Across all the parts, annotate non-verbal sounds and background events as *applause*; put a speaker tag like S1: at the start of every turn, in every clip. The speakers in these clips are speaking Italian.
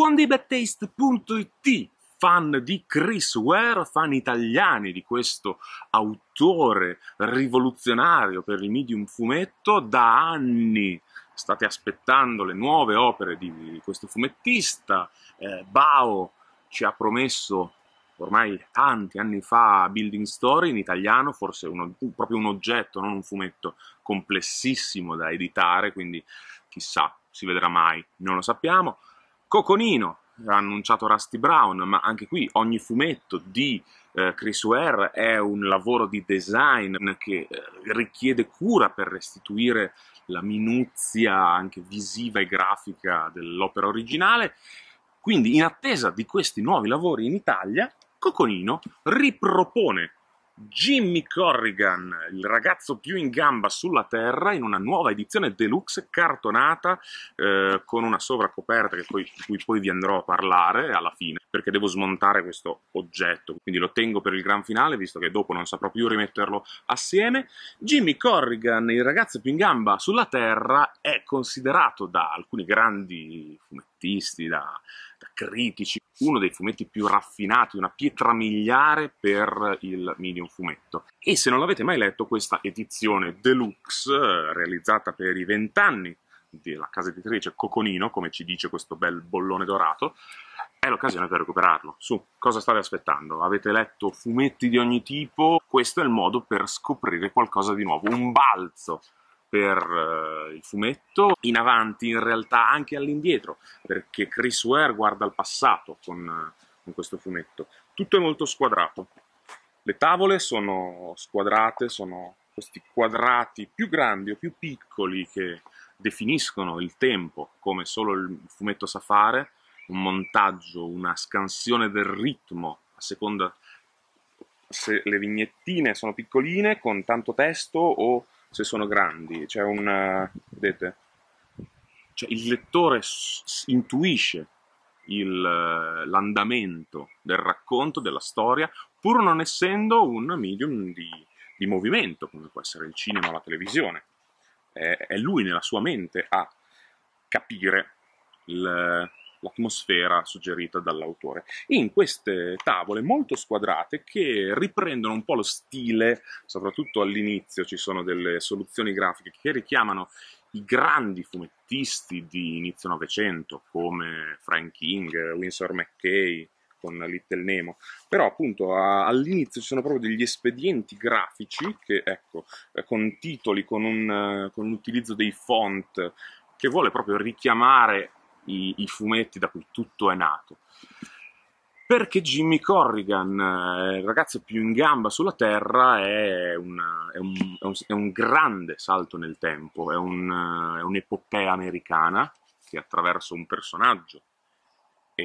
S1: buondibattiste.it fan di Chris Ware, fan italiani di questo autore rivoluzionario per il medium fumetto, da anni state aspettando le nuove opere di questo fumettista, eh, Bao ci ha promesso ormai tanti anni fa Building Story in italiano, forse uno, proprio un oggetto, non un fumetto complessissimo da editare, quindi chissà, si vedrà mai, non lo sappiamo. Coconino, ha annunciato Rusty Brown, ma anche qui ogni fumetto di eh, Chris Ware è un lavoro di design che eh, richiede cura per restituire la minuzia anche visiva e grafica dell'opera originale. Quindi, in attesa di questi nuovi lavori in Italia, Coconino ripropone Jimmy Corrigan, il ragazzo più in gamba sulla Terra, in una nuova edizione deluxe cartonata eh, con una sovracoperta che poi, di cui poi vi andrò a parlare alla fine, perché devo smontare questo oggetto, quindi lo tengo per il gran finale, visto che dopo non saprò più rimetterlo assieme. Jimmy Corrigan, il ragazzo più in gamba sulla Terra, è considerato da alcuni grandi fumettisti, da, da critici, uno dei fumetti più raffinati, una pietra miliare per il medium fumetto. E se non l'avete mai letto, questa edizione deluxe, eh, realizzata per i vent'anni della casa editrice Coconino, come ci dice questo bel bollone dorato, è l'occasione per recuperarlo. Su, cosa state aspettando? Avete letto fumetti di ogni tipo? Questo è il modo per scoprire qualcosa di nuovo, un balzo per uh, il fumetto, in avanti, in realtà anche all'indietro, perché Chris Ware guarda al passato con, uh, con questo fumetto. Tutto è molto squadrato, le tavole sono squadrate, sono questi quadrati più grandi o più piccoli che definiscono il tempo come solo il fumetto sa fare, un montaggio, una scansione del ritmo a seconda se le vignettine sono piccoline con tanto testo o se sono grandi. C'è un vedete, cioè il lettore intuisce il, l'andamento del racconto, della storia, pur non essendo un medium di, di movimento, come può essere il cinema o la televisione. È, è lui nella sua mente a capire il, l'atmosfera suggerita dall'autore. In queste tavole molto squadrate che riprendono un po' lo stile, soprattutto all'inizio ci sono delle soluzioni grafiche che richiamano i grandi fumettisti di inizio Novecento come Frank King, Winsor McKay, con Little Nemo, però appunto a, all'inizio ci sono proprio degli espedienti grafici che, ecco, eh, con titoli, con, un, eh, con l'utilizzo dei font, che vuole proprio richiamare i, i fumetti da cui tutto è nato perché Jimmy Corrigan, eh, il ragazzo più in gamba sulla Terra, è, una, è, un, è, un, è un, grande salto nel tempo, è, un, un'epopea americana che attraverso un personaggio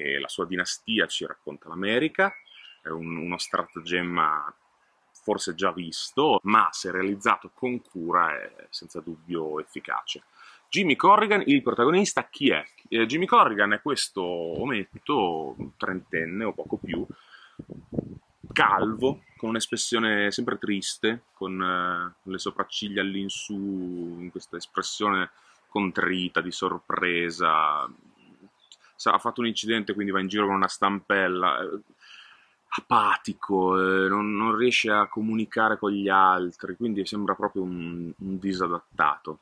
S1: e la sua dinastia ci racconta l'America, è un, uno stratagemma forse già visto, ma se realizzato con cura è senza dubbio efficace. Jimmy Corrigan, il protagonista, chi è? Eh, Jimmy Corrigan è questo ometto, trentenne o poco più, calvo, con un'espressione sempre triste, con eh, le sopracciglia all'insù, in questa espressione contrita, di sorpresa, cioè, ha fatto un incidente, quindi va in giro con una stampella, eh, apatico, eh, non, non riesce a comunicare con gli altri, quindi sembra proprio un, un disadattato.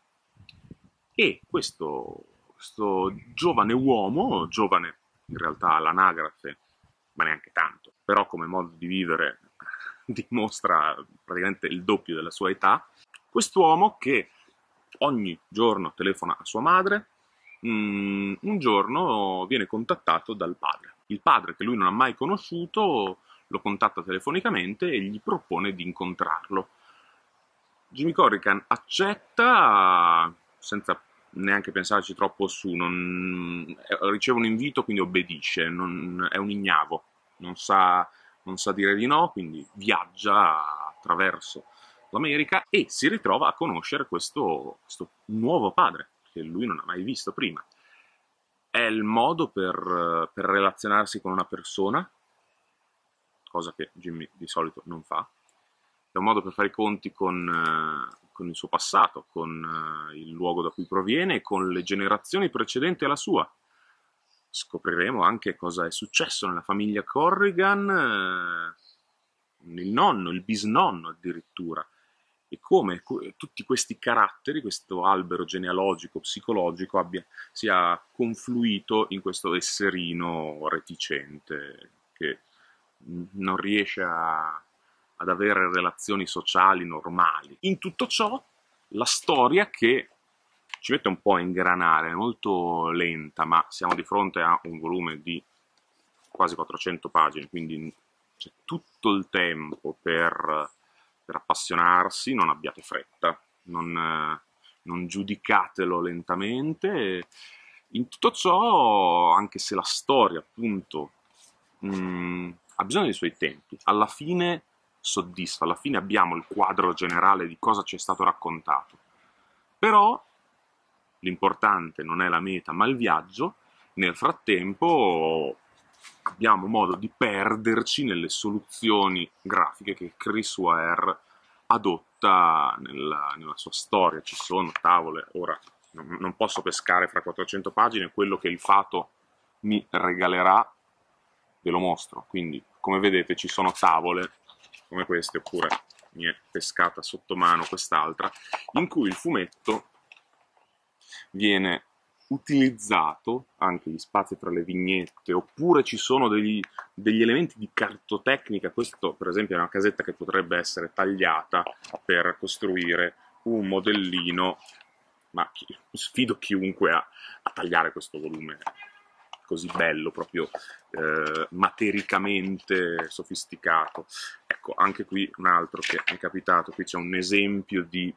S1: E questo, questo giovane uomo, giovane in realtà all'anagrafe, ma neanche tanto, però come modo di vivere *laughs* dimostra praticamente il doppio della sua età, quest'uomo che ogni giorno telefona a sua madre, Mm, un giorno viene contattato dal padre. Il padre, che lui non ha mai conosciuto, lo contatta telefonicamente e gli propone di incontrarlo. Jimmy Corrigan accetta senza neanche pensarci troppo su, non, riceve un invito quindi obbedisce, non, è un ignavo, non sa, non sa dire di no, quindi viaggia attraverso l'America e si ritrova a conoscere questo, questo nuovo padre, che lui non ha mai visto prima. È il modo per, eh, per relazionarsi con una persona, cosa che Jimmy di solito non fa, è un modo per fare i conti con, eh, con il suo passato, con eh, il luogo da cui proviene e con le generazioni precedenti alla sua. Scopriremo anche cosa è successo nella famiglia Corrigan, il nonno, il bisnonno addirittura e come tutti questi caratteri, questo albero genealogico, psicologico, abbia, sia confluito in questo esserino reticente che non riesce a, ad avere relazioni sociali normali. In tutto ciò, la storia che ci mette un po' a ingranare, è molto lenta, ma siamo di fronte a un volume di quasi 400 pagine, quindi c'è tutto il tempo per per appassionarsi, non abbiate fretta, non, eh, non giudicatelo lentamente. In tutto ciò, anche se la storia, appunto, mh, mm, ha bisogno dei suoi tempi, alla fine soddisfa, alla fine abbiamo il quadro generale di cosa ci è stato raccontato. Però l'importante non è la meta, ma il viaggio. Nel frattempo abbiamo modo di perderci nelle soluzioni grafiche che Chris Ware adotta nella, nella sua storia. Ci sono tavole, ora non, non posso pescare fra 400 pagine, quello che il Fato mi regalerà ve lo mostro. Quindi, come vedete, ci sono tavole come queste, oppure mi è pescata sotto mano quest'altra, in cui il fumetto viene utilizzato anche gli spazi tra le vignette, oppure ci sono degli, degli, elementi di cartotecnica, questo per esempio è una casetta che potrebbe essere tagliata per costruire un modellino, ma chi, sfido chiunque a, a, tagliare questo volume così bello, proprio eh, matericamente sofisticato. Ecco, anche qui un altro che è capitato, qui c'è un esempio di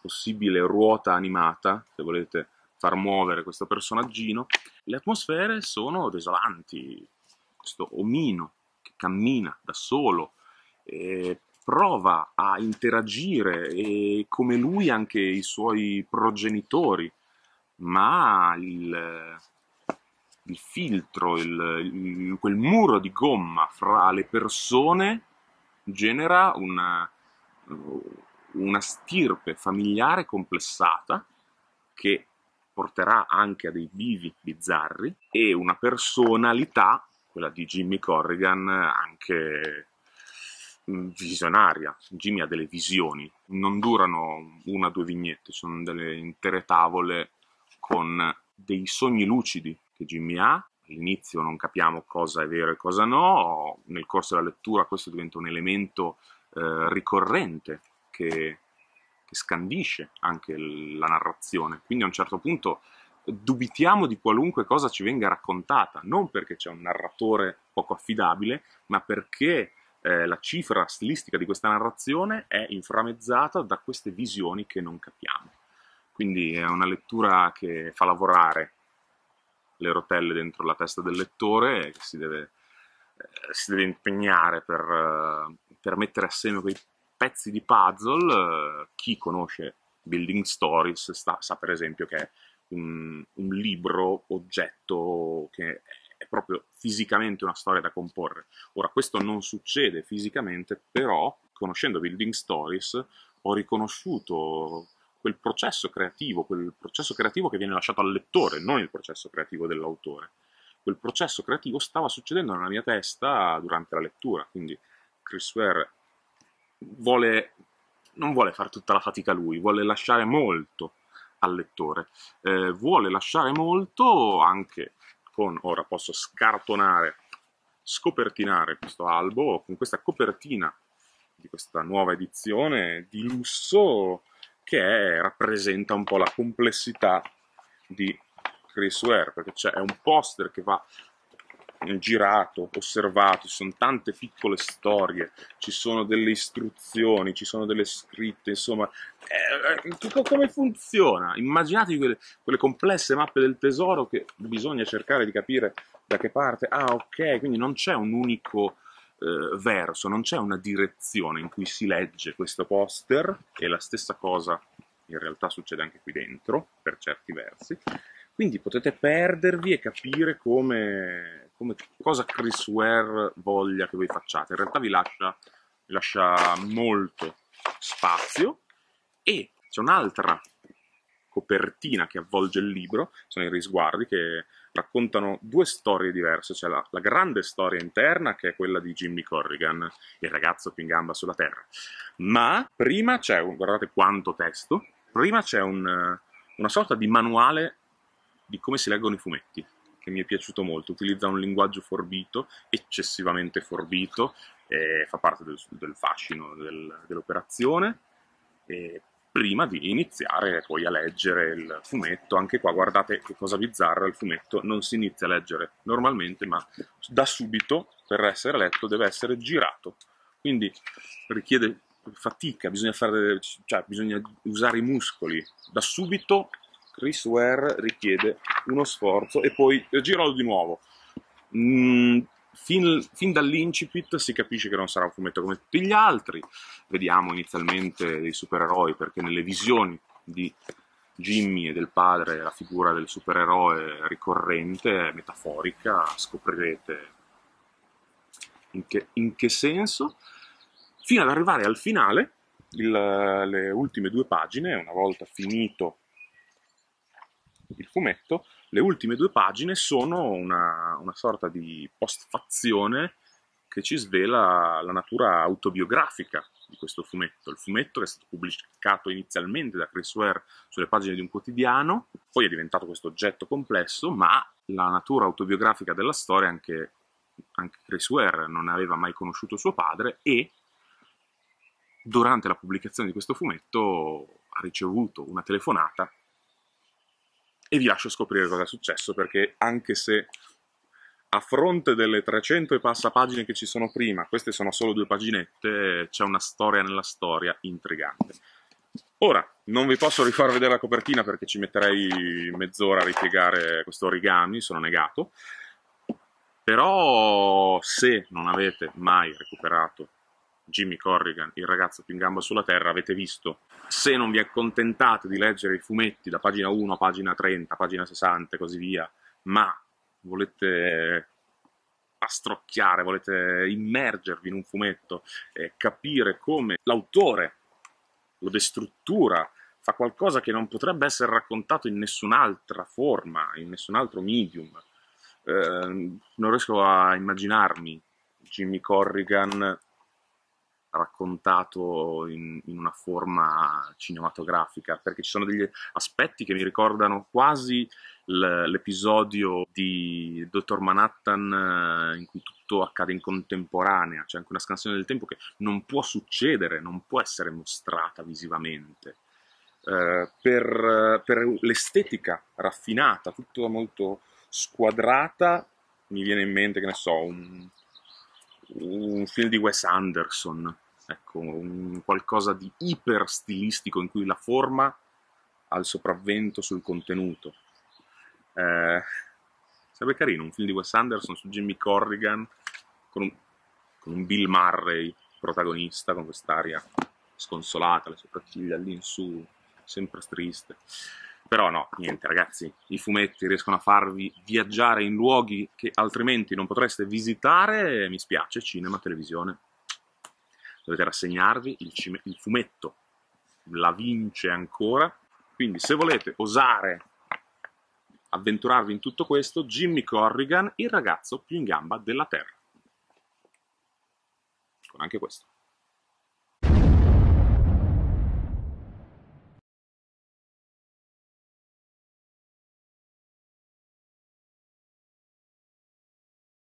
S1: possibile ruota animata, se volete far muovere questo personaggino. Le atmosfere sono desolanti. Questo omino che cammina da solo e prova a interagire e come lui anche i suoi progenitori, ma il, il filtro, il, il, quel muro di gomma fra le persone genera una, una stirpe familiare complessata che porterà anche a dei vivi bizzarri e una personalità, quella di Jimmy Corrigan, anche mm, visionaria. Jimmy ha delle visioni, non durano una o due vignette, sono delle intere tavole con dei sogni lucidi che Jimmy ha. All'inizio non capiamo cosa è vero e cosa no, nel corso della lettura questo diventa un elemento eh, ricorrente che che scandisce anche la narrazione. Quindi a un certo punto dubitiamo di qualunque cosa ci venga raccontata, non perché c'è un narratore poco affidabile, ma perché eh, la cifra stilistica di questa narrazione è inframezzata da queste visioni che non capiamo. Quindi è una lettura che fa lavorare le rotelle dentro la testa del lettore e che si deve, eh, si deve impegnare per, eh, per mettere assieme quei pezzi di puzzle. Eh, chi conosce Building Stories sta, sa per esempio che è un, un libro oggetto che è proprio fisicamente una storia da comporre. Ora, questo non succede fisicamente, però conoscendo Building Stories ho riconosciuto quel processo creativo, quel processo creativo che viene lasciato al lettore, non il processo creativo dell'autore. Quel processo creativo stava succedendo nella mia testa durante la lettura, quindi Chris Ware vuole, non vuole fare tutta la fatica lui, vuole lasciare molto al lettore, eh, vuole lasciare molto anche con, ora posso scartonare, scopertinare questo albo con questa copertina di questa nuova edizione di lusso che è, rappresenta un po' la complessità di Chris Ware, perché c'è un poster che va girato, osservato, ci sono tante piccole storie, ci sono delle istruzioni, ci sono delle scritte, insomma, eh, eh come funziona? Immaginatevi quelle, quelle complesse mappe del tesoro che bisogna cercare di capire da che parte. Ah, ok, quindi non c'è un unico eh, verso, non c'è una direzione in cui si legge questo poster, e la stessa cosa in realtà succede anche qui dentro, per certi versi. Quindi potete perdervi e capire come come, cosa Chris Ware voglia che voi facciate. In realtà vi lascia, vi lascia molto spazio e c'è un'altra copertina che avvolge il libro, sono i risguardi che raccontano due storie diverse, c'è la, la, grande storia interna che è quella di Jimmy Corrigan, il ragazzo più in gamba sulla terra, ma prima c'è, un, guardate quanto testo, prima c'è un, una sorta di manuale di come si leggono i fumetti, che mi è piaciuto molto, utilizza un linguaggio forbito, eccessivamente forbito, eh, fa parte del, del fascino del, dell'operazione. E prima di iniziare poi a leggere il fumetto. Anche qua guardate che cosa bizzarra, il fumetto non si inizia a leggere normalmente, ma da subito per essere letto deve essere girato. Quindi richiede fatica, bisogna, fare, cioè, bisogna usare i muscoli. Da subito Chris Ware richiede uno sforzo e poi eh, giralo di nuovo. Mm, fin, fin, dall'incipit si capisce che non sarà un fumetto come tutti gli altri. Vediamo inizialmente dei supereroi perché nelle visioni di Jimmy e del padre la figura del supereroe ricorrente, metaforica, scoprirete in che, in che senso, fino ad arrivare al finale, il, le ultime due pagine, una volta finito il fumetto, le ultime due pagine sono una, una sorta di postfazione che ci svela la natura autobiografica di questo fumetto. Il fumetto che è stato pubblicato inizialmente da Chris Ware sulle pagine di un quotidiano, poi è diventato questo oggetto complesso, ma la natura autobiografica della storia anche, anche Chris Ware non aveva mai conosciuto suo padre e durante la pubblicazione di questo fumetto ha ricevuto una telefonata e vi lascio scoprire cosa è successo perché anche se a fronte delle 300 e passa pagine che ci sono prima, queste sono solo due paginette, c'è una storia nella storia intrigante. Ora, non vi posso rifar vedere la copertina perché ci metterei mezz'ora a ripiegare questo origami, sono negato, però se non avete mai recuperato Jimmy Corrigan, il ragazzo più in gamba sulla terra, avete visto. Se non vi accontentate di leggere i fumetti da pagina 1 a pagina 30, pagina 60 e così via, ma volete pastrocchiare, volete immergervi in un fumetto e capire come l'autore lo destruttura, fa qualcosa che non potrebbe essere raccontato in nessun'altra forma, in nessun altro medium. Eh, non riesco a immaginarmi Jimmy Corrigan raccontato in, in, una forma cinematografica, perché ci sono degli aspetti che mi ricordano quasi l'episodio di Dottor Manhattan eh, in cui tutto accade in contemporanea, c'è cioè anche una scansione del tempo che non può succedere, non può essere mostrata visivamente. Eh, per, per l'estetica raffinata, tutto molto squadrata, mi viene in mente, che ne so, un, un film di Wes Anderson ecco, un qualcosa di iper stilistico in cui la forma ha il sopravvento sul contenuto. Eh, sarebbe carino un film di Wes Anderson su Jimmy Corrigan con un, con un Bill Murray protagonista con quest'aria sconsolata, le sopracciglia all'insù, sempre triste. Però no, niente ragazzi, i fumetti riescono a farvi viaggiare in luoghi che altrimenti non potreste visitare, mi spiace, cinema, televisione, dovete rassegnarvi, il, cime- il fumetto la vince ancora, quindi se volete osare avventurarvi in tutto questo, Jimmy Corrigan, il ragazzo più in gamba della Terra. Con anche questo.